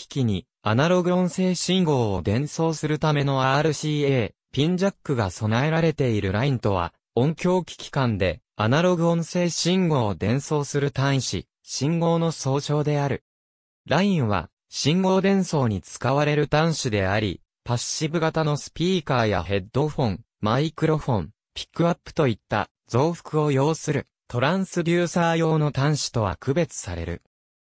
機器にアナログ音声信号を伝送するための RCA、ピンジャックが備えられているラインとは、音響機器間でアナログ音声信号を伝送する端子、信号の総称である。ラインは、信号伝送に使われる端子であり、パッシブ型のスピーカーやヘッドフォン、マイクロフォン、ピックアップといった増幅を要するトランスデューサー用の端子とは区別される。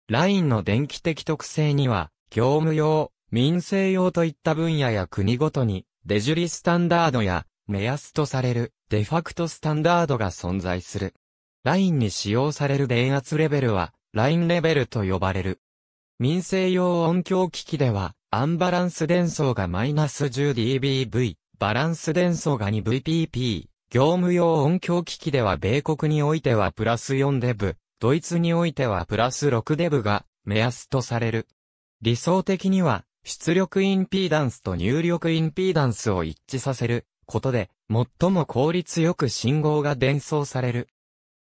ラインの電気的特性には業務用、民生用といった分野や国ごとに、デジュリスタンダードや、目安とされる、デファクトスタンダードが存在する。ラインに使用される電圧レベルは、ラインレベルと呼ばれる。民生用音響機器では、アンバランス電装がマイナス 10dBV、バランス電装が 2VPP、業務用音響機器では米国においてはプラス4デブ、ドイツにおいてはプラス6デブが目安とされる。理想的には、出力インピーダンスと入力インピーダンスを一致させることで、最も効率よく信号が伝送される。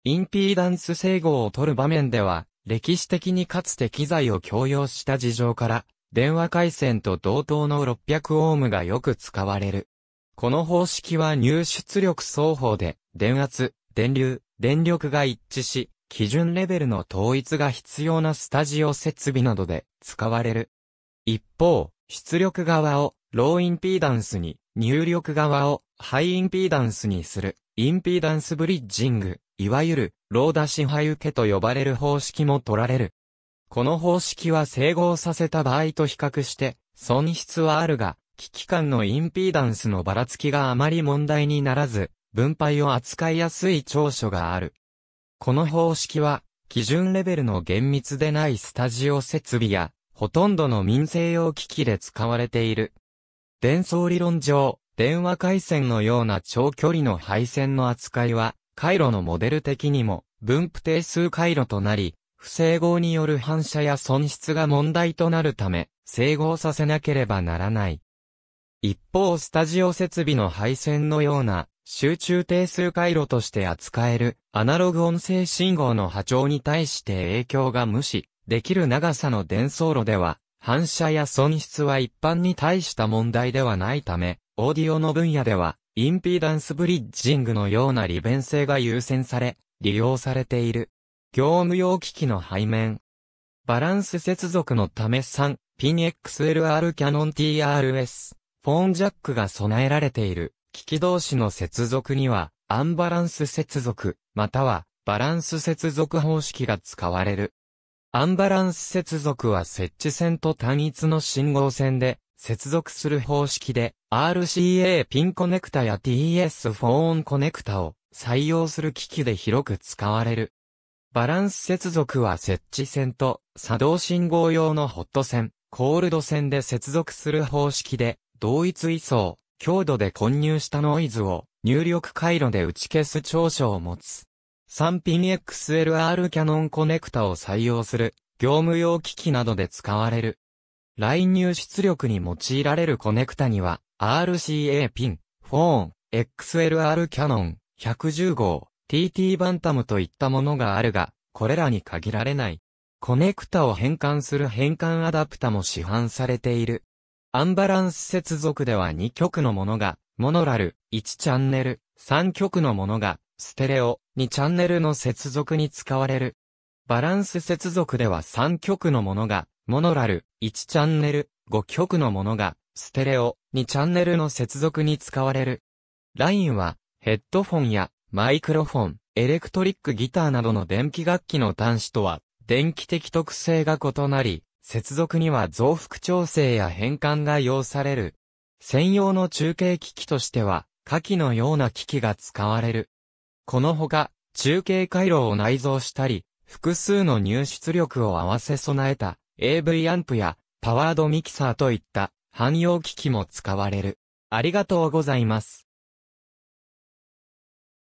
インピーダンス整合を取る場面では、歴史的にかつて機材を強要した事情から、電話回線と同等の600オームがよく使われる。この方式は入出力双方で、電圧、電流、電力が一致し、基準レベルの統一が必要なスタジオ設備などで使われる。一方、出力側をローインピーダンスに、入力側をハイインピーダンスにする、インピーダンスブリッジング、いわゆる、ローダ支配受けと呼ばれる方式も取られる。この方式は整合させた場合と比較して、損失はあるが、危機感のインピーダンスのばらつきがあまり問題にならず、分配を扱いやすい長所がある。この方式は、基準レベルの厳密でないスタジオ設備や、ほとんどの民生用機器で使われている。伝送理論上、電話回線のような長距離の配線の扱いは、回路のモデル的にも、分布定数回路となり、不整合による反射や損失が問題となるため、整合させなければならない。一方、スタジオ設備の配線のような、集中定数回路として扱えるアナログ音声信号の波長に対して影響が無視できる長さの伝送路では、反射や損失は一般に対した問題ではないため、オーディオの分野では、インピーダンスブリッジングのような利便性が優先され、利用されている。業務用機器の背面。バランス接続のため3、ピン XLR キャノン TRS、フォンジャックが備えられている。機器同士の接続には、アンバランス接続、または、バランス接続方式が使われる。アンバランス接続は設置線と単一の信号線で、接続する方式で、RCA ピンコネクタや TS フォーンコネクタを採用する機器で広く使われる。バランス接続は設置線と作動信号用のホット線、コールド線で接続する方式で、同一位相、強度で混入したノイズを入力回路で打ち消す長所を持つ。3ピン XLR キャノンコネクタを採用する業務用機器などで使われる。LINE 入出力に用いられるコネクタには RCA ピン、フォーン、XLR キャノン、110号、TT バンタムといったものがあるが、これらに限られない。コネクタを変換する変換アダプタも市販されている。アンバランス接続では2極のものが、モノラル、1チャンネル、3極のものが、ステレオ、2チャンネルの接続に使われる。バランス接続では3極のものが、モノラル、1チャンネル、5極のものが、ステレオ、2チャンネルの接続に使われる。ラインは、ヘッドフォンや、マイクロフォン、エレクトリックギターなどの電気楽器の端子とは、電気的特性が異なり、接続には増幅調整や変換が要される。専用の中継機器としては、下記のような機器が使われる。このほか、中継回路を内蔵したり、複数の入出力を合わせ備えた AV アンプやパワードミキサーといった汎用機器も使われる。ありがとうございます。